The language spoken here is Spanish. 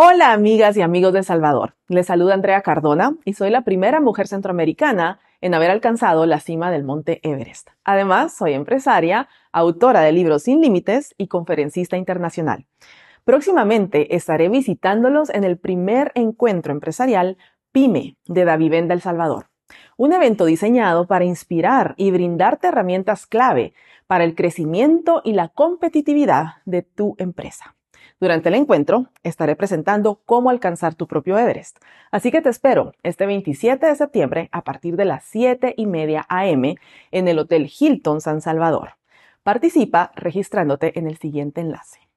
Hola amigas y amigos de Salvador, les saluda Andrea Cardona y soy la primera mujer centroamericana en haber alcanzado la cima del monte Everest. Además, soy empresaria, autora de libros sin límites y conferencista internacional. Próximamente estaré visitándolos en el primer encuentro empresarial PYME de Davivenda El Salvador, un evento diseñado para inspirar y brindarte herramientas clave para el crecimiento y la competitividad de tu empresa. Durante el encuentro estaré presentando cómo alcanzar tu propio Everest. Así que te espero este 27 de septiembre a partir de las 7 y media AM en el Hotel Hilton San Salvador. Participa registrándote en el siguiente enlace.